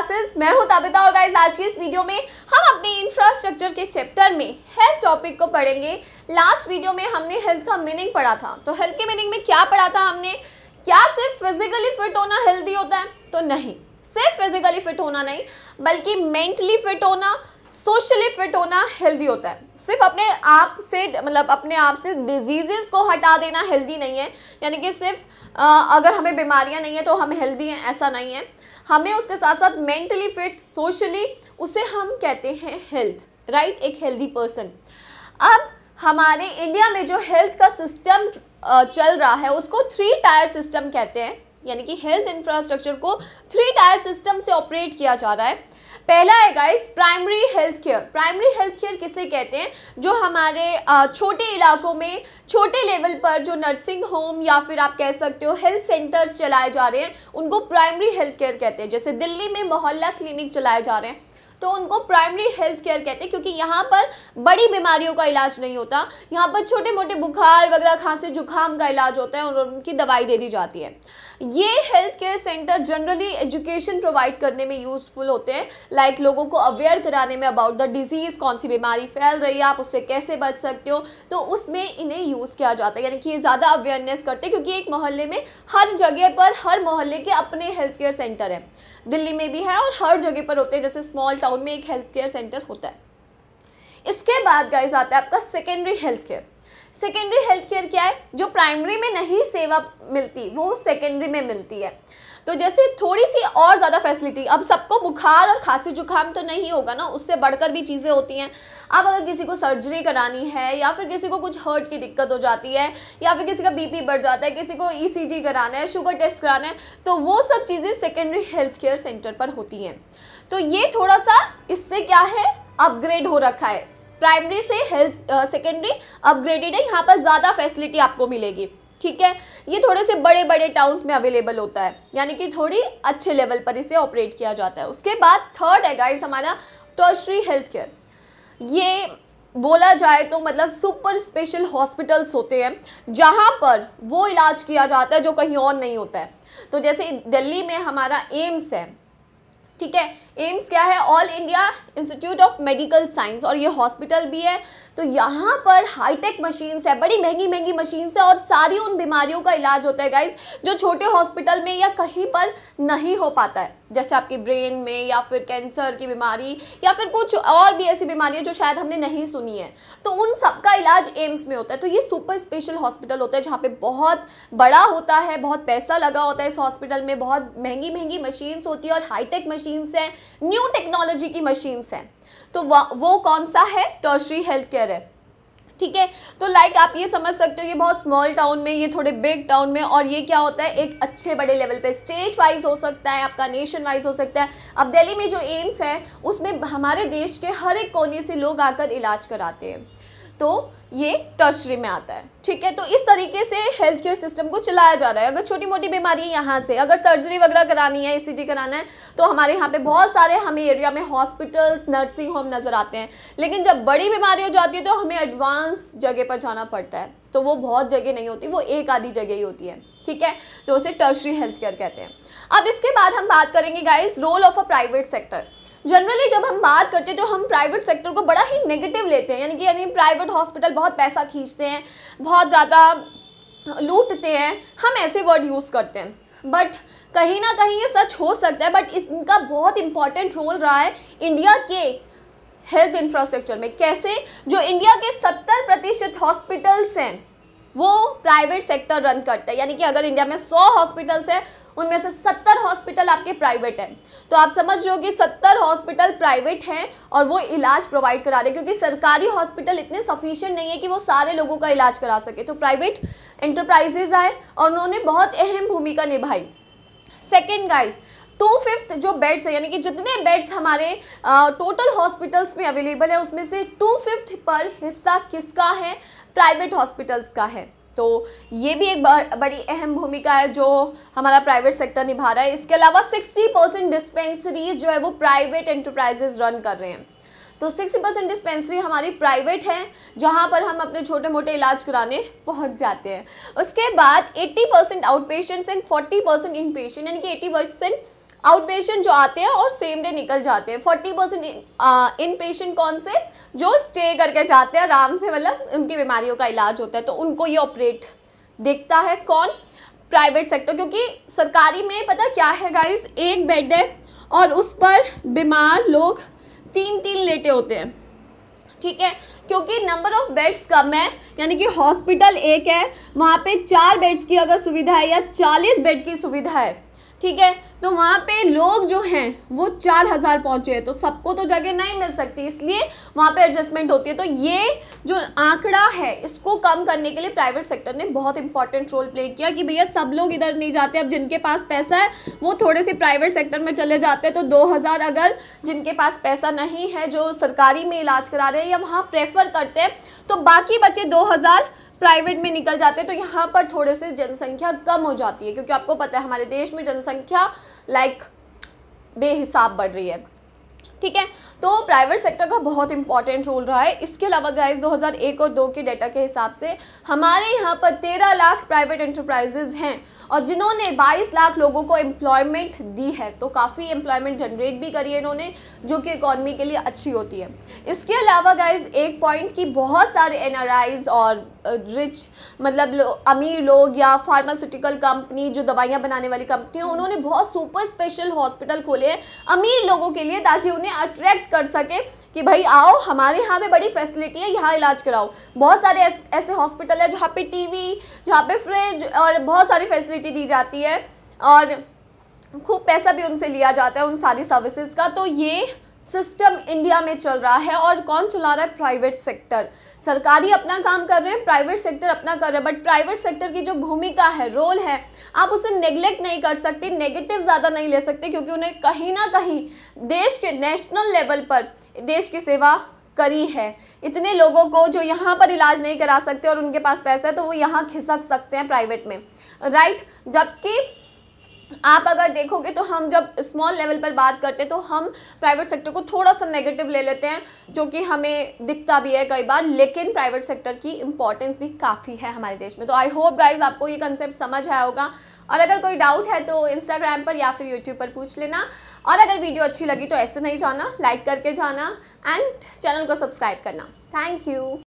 classes मैं हूं ताबिता और गाइस आज की इस वीडियो में हम अपने इंफ्रास्ट्रक्चर के चैप्टर में हेल्थ टॉपिक को पढ़ेंगे लास्ट वीडियो में हमने हेल्थ का मीनिंग पढ़ा था तो हेल्थ के मीनिंग में क्या पढ़ा था हमने क्या सिर्फ फिजिकली फिट होना हेल्दी होता है तो नहीं सिर्फ फिजिकली फिट होना नहीं बल्कि मेंटली फिट होना सोशली फिट होना हेल्दी होता है सिर्फ अपने आप से मतलब अपने आप से डिजीजेस को हटा देना हेल्दी नहीं है यानी कि सिर्फ आ, अगर हमें बीमारियां नहीं है तो हम हेल्दी हैं ऐसा नहीं है हमें उसके साथ साथ मेंटली फिट सोशली उसे हम कहते हैं हेल्थ राइट एक हेल्दी पर्सन अब हमारे इंडिया में जो हेल्थ का सिस्टम चल रहा है उसको थ्री टायर सिस्टम कहते हैं यानी कि हेल्थ इंफ्रास्ट्रक्चर को थ्री टायर सिस्टम से ऑपरेट किया जा रहा है पहला है guys primary health care primary health care किसे कहते हैं जो हमारे छोटे इलाकों में छोटे लेवल पर जो नर्सिंग होम या फिर आप कह सकते हो हेल्थ सेंटर्स चलाए जा रहे हैं उनको प्राइमरी हेल्थ केयर कहते हैं जैसे दिल्ली में मोहल्ला क्लिनिक चलाए जा रहे हैं तो उनको प्राइमरी हेल्थ केयर कहते हैं क्योंकि यहाँ पर बड़ी बीमारियों का इलाज नहीं होता यहाँ पर छोटे मोटे बुखार वगैरह खांसी जुकाम का इलाज होता है और उनकी दवाई दे दी जाती है ये health care centre generally education provide करने में यूजफुल होते हैं लाइक like लोगों को अवेयर कराने में अबाउट द डिजीज़ कौन सी बीमारी फैल रही है आप उससे कैसे बच सकते हो तो उसमें इन्हें यूज़ किया जाता है यानी कि ये ज़्यादा अवेयरनेस करते हैं क्योंकि एक मोहल्ले में हर जगह पर हर मोहल्ले के अपने हेल्थ केयर सेंटर हैं दिल्ली में भी है और हर जगह पर होते हैं जैसे स्मॉल टाउन में एक हेल्थ केयर सेंटर होता है इसके बाद गाइज आता है आपका secondary health care secondary health care क्या है जो प्राइमरी में नहीं सेवा मिलती वो सेकेंडरी में मिलती है तो जैसे थोड़ी सी और ज़्यादा फैसिलिटी अब सबको बुखार और खांसी जुकाम तो नहीं होगा ना उससे बढ़कर भी चीज़ें होती हैं अब अगर किसी को सर्जरी करानी है या फिर किसी को कुछ हर्ट की दिक्कत हो जाती है या फिर किसी का बीपी बढ़ जाता है किसी को ईसीजी e कराना है शुगर टेस्ट कराना है तो वो सब चीज़ें सेकेंडरी हेल्थ केयर सेंटर पर होती हैं तो ये थोड़ा सा इससे क्या है अपग्रेड हो रखा है प्राइमरी से हेल्थ सेकेंडरी अपग्रेडेड है यहाँ पर ज़्यादा फैसिलिटी आपको मिलेगी ठीक है ये थोड़े से बड़े बड़े टाउन्स में अवेलेबल होता है यानी कि थोड़ी अच्छे लेवल पर इसे ऑपरेट किया जाता है उसके बाद थर्ड है गाइस हमारा टर्शरी हेल्थ केयर ये बोला जाए तो मतलब सुपर स्पेशल हॉस्पिटल्स होते हैं जहाँ पर वो इलाज किया जाता है जो कहीं और नहीं होता है तो जैसे दिल्ली में हमारा एम्स है ठीक है एम्स क्या है all India institute of medical science और ये हॉस्पिटल भी है तो यहाँ पर हाईटेक मशीन्स है बड़ी महंगी महंगी मशीन्स है और सारी उन बीमारियों का इलाज होता है गाइज जो छोटे हॉस्पिटल में या कहीं पर नहीं हो पाता है जैसे आपके ब्रेन में या फिर कैंसर की बीमारी या फिर कुछ और भी ऐसी बीमारियाँ जो शायद हमने नहीं सुनी है तो उन सब का इलाज एम्स में होता है तो ये सुपर स्पेशल हॉस्पिटल होता है जहाँ पे बहुत बड़ा होता है बहुत पैसा लगा होता है इस हॉस्पिटल में बहुत महंगी महंगी मशीन्स होती है और हाईटेक मशीन्स हैं न्यू टेक्नोलॉजी की मशीन्स हैं तो वो कौन सा है टर्शरी हेल्थ केयर है ठीक है तो लाइक आप ये समझ सकते हो ये बहुत स्मॉल टाउन में ये थोड़े बिग टाउन में और ये क्या होता है एक अच्छे बड़े लेवल पे स्टेट वाइज हो सकता है आपका नेशन वाइज हो सकता है अब दिल्ली में जो एम्स है उसमें हमारे देश के हर एक कोने से लोग आकर इलाज कराते हैं तो ये टर्शरी में आता है ठीक है तो इस तरीके से हेल्थ केयर सिस्टम को चलाया जा रहा है अगर छोटी मोटी बीमारी है यहाँ से अगर सर्जरी वगैरह करानी है ई कराना है तो हमारे यहाँ पे बहुत सारे हमें एरिया में हॉस्पिटल्स नर्सिंग होम नज़र आते हैं लेकिन जब बड़ी बीमारी हो जाती है तो हमें एडवांस जगह पर जाना पड़ता है तो वो बहुत जगह नहीं होती वो एक आधी जगह ही होती है ठीक है तो उसे टर्शरी हेल्थ केयर कहते हैं अब इसके बाद हम बात करेंगे guys role of a private sector generally जब हम बात करते हैं तो हम प्राइवेट सेक्टर को बड़ा ही नेगेटिव लेते हैं यानी कि यानी प्राइवेट हॉस्पिटल बहुत पैसा खींचते हैं बहुत ज़्यादा लूटते हैं हम ऐसे वर्ड यूज़ करते हैं बट कहीं ना कहीं ये सच हो सकता है बट इनका बहुत इंपॉर्टेंट रोल रहा है इंडिया के हेल्थ इंफ्रास्ट्रक्चर में कैसे जो इंडिया के सत्तर प्रतिशत हॉस्पिटल्स हैं वो प्राइवेट सेक्टर रन करता है यानी कि अगर इंडिया में सौ हॉस्पिटल्स हैं उनमें से सत्तर हॉस्पिटल आपके प्राइवेट हैं तो आप समझ रहे हो कि सत्तर हॉस्पिटल प्राइवेट हैं और वो इलाज प्रोवाइड करा रहे क्योंकि सरकारी हॉस्पिटल इतने सफिशियंट नहीं है कि वो सारे लोगों का इलाज करा सके तो प्राइवेट इंटरप्राइजेज आए और उन्होंने बहुत अहम भूमिका निभाई सेकेंड गाइज टू फिफ्थ जो बेड्स है यानी कि जितने बेड्स हमारे टोटल हॉस्पिटल्स में अवेलेबल है उसमें से टू फिफ्थ पर हिस्सा किसका है प्राइवेट हॉस्पिटल्स का है तो ये भी एक बड़ी अहम भूमिका है जो हमारा प्राइवेट सेक्टर निभा रहा है इसके अलावा 60 परसेंट डिस्पेंसरीज जो है वो प्राइवेट एंटरप्राइजेज रन कर रहे हैं तो 60 परसेंट डिस्पेंसरी हमारी प्राइवेट है जहाँ पर हम अपने छोटे मोटे इलाज कराने पहुँच जाते हैं उसके बाद 80 percent out patients and 40 percent in patient यानी कि 80 परसेंट आउट पेशेंट जो आते हैं और सेम डे निकल जाते हैं फोर्टी परसेंट इन पेशेंट कौन से जो स्टे करके जाते हैं आराम से मतलब उनकी बीमारियों का इलाज होता है तो उनको ये ऑपरेट देखता है कौन प्राइवेट सेक्टर क्योंकि सरकारी में पता क्या है गाइस एक बेड है और उस पर बीमार लोग तीन तीन लेटे होते हैं ठीक है क्योंकि नंबर ऑफ बेड्स कम है यानी कि हॉस्पिटल एक है वहाँ पे चार बेड्स की अगर सुविधा है या चालीस बेड की सुविधा है ठीक है तो वहाँ पे लोग जो हैं वो चार हज़ार पहुँचे हैं तो सबको तो जगह नहीं मिल सकती इसलिए वहाँ पे एडजस्टमेंट होती है तो ये जो आंकड़ा है इसको कम करने के लिए प्राइवेट सेक्टर ने बहुत इंपॉर्टेंट रोल प्ले किया कि भैया सब लोग इधर नहीं जाते अब जिनके पास पैसा है वो थोड़े से प्राइवेट सेक्टर में चले जाते हैं तो दो हज़ार अगर जिनके पास पैसा नहीं है जो सरकारी में इलाज करा रहे हैं या वहाँ प्रेफर करते हैं तो बाकी बचे दो हज़ार प्राइवेट में निकल जाते हैं तो यहाँ पर थोड़े से जनसंख्या कम हो जाती है क्योंकि आपको पता है हमारे देश में जनसंख्या लाइक बेहिसाब बढ़ रही है ठीक है तो प्राइवेट सेक्टर का बहुत इंपॉर्टेंट रोल रहा है इसके अलावा गाइस 2001 और 2 के डेटा के हिसाब से हमारे यहाँ पर 13 लाख प्राइवेट एंटरप्राइजेज हैं और जिन्होंने 22 लाख लोगों को एम्प्लॉयमेंट दी है तो काफ़ी एम्प्लॉयमेंट जनरेट भी करी है इन्होंने जो कि इकॉनमी के लिए अच्छी होती है इसके अलावा गाइज एक पॉइंट की बहुत सारे एन और रिच मतलब लो, अमीर लोग या फार्मास्यूटिकल कंपनी जो दवाइयाँ बनाने वाली कंपनी उन्होंने बहुत सुपर स्पेशल हॉस्पिटल खोले हैं अमीर लोगों के लिए ताकि उन्हें उन्हें अट्रैक्ट कर सके कि भाई आओ हमारे यहाँ पे बड़ी फैसिलिटी है यहाँ इलाज कराओ बहुत सारे ऐसे हॉस्पिटल है जहाँ पे टीवी जहाँ पे फ्रिज और बहुत सारी फैसिलिटी दी जाती है और खूब पैसा भी उनसे लिया जाता है उन सारी सर्विसेज का तो ये सिस्टम इंडिया में चल रहा है और कौन चला रहा है प्राइवेट सेक्टर सरकारी अपना काम कर रहे हैं प्राइवेट सेक्टर अपना कर रहे हैं बट प्राइवेट सेक्टर की जो भूमिका है रोल है आप उसे नेग्लेक्ट नहीं कर सकते नेगेटिव ज़्यादा नहीं ले सकते क्योंकि उन्हें कहीं ना कहीं देश के नेशनल लेवल पर देश की सेवा करी है इतने लोगों को जो यहाँ पर इलाज नहीं करा सकते और उनके पास पैसा है तो वो यहाँ खिसक सकते हैं प्राइवेट में राइट जबकि आप अगर देखोगे तो हम जब स्मॉल लेवल पर बात करते हैं तो हम प्राइवेट सेक्टर को थोड़ा सा नेगेटिव ले लेते हैं जो कि हमें दिखता भी है कई बार लेकिन प्राइवेट सेक्टर की इम्पोर्टेंस भी काफ़ी है हमारे देश में तो आई होप गाइज आपको ये कंसेप्ट समझ आया होगा और अगर कोई डाउट है तो इंस्टाग्राम पर या फिर यूट्यूब पर पूछ लेना और अगर वीडियो अच्छी लगी तो ऐसे नहीं जाना लाइक करके जाना एंड चैनल को सब्सक्राइब करना थैंक यू